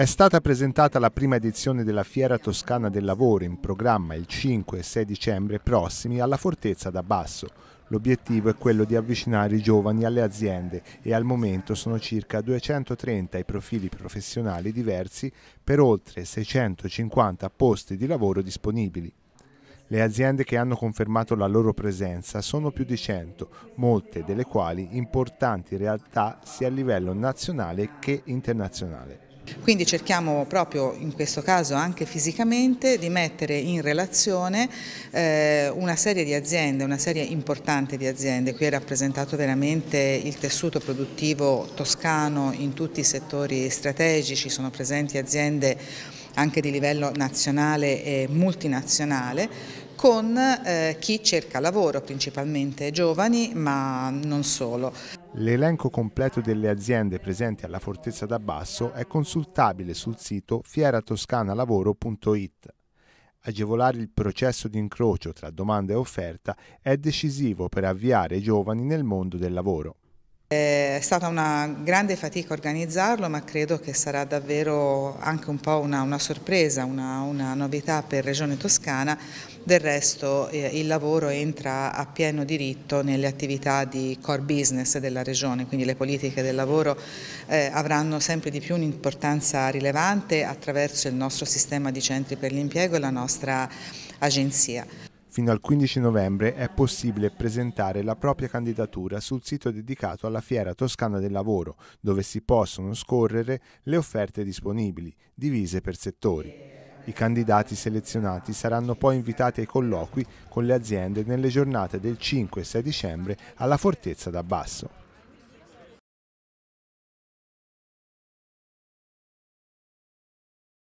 È stata presentata la prima edizione della Fiera Toscana del Lavoro in programma il 5 e 6 dicembre prossimi alla Fortezza da Basso. L'obiettivo è quello di avvicinare i giovani alle aziende e al momento sono circa 230 i profili professionali diversi per oltre 650 posti di lavoro disponibili. Le aziende che hanno confermato la loro presenza sono più di 100, molte delle quali importanti realtà sia a livello nazionale che internazionale. Quindi cerchiamo proprio in questo caso anche fisicamente di mettere in relazione eh, una serie di aziende, una serie importante di aziende, qui è rappresentato veramente il tessuto produttivo toscano in tutti i settori strategici, sono presenti aziende anche di livello nazionale e multinazionale con eh, chi cerca lavoro, principalmente giovani ma non solo. L'elenco completo delle aziende presenti alla Fortezza d'Abbasso è consultabile sul sito fieratoscanalavoro.it. Agevolare il processo di incrocio tra domanda e offerta è decisivo per avviare i giovani nel mondo del lavoro. È stata una grande fatica organizzarlo ma credo che sarà davvero anche un po' una, una sorpresa, una, una, novità per Regione Toscana. Del resto eh, il lavoro entra a pieno diritto nelle attività di core business della Regione, quindi le politiche del lavoro eh, avranno sempre di più un'importanza rilevante attraverso il nostro sistema di centri per l'impiego e la nostra agenzia. Fino al 15 novembre è possibile presentare la propria candidatura sul sito dedicato alla Fiera Toscana del Lavoro, dove si possono scorrere le offerte disponibili, divise per settori. I candidati selezionati saranno poi invitati ai colloqui con le aziende nelle giornate del 5 e 6 dicembre alla Fortezza d'Abbasso.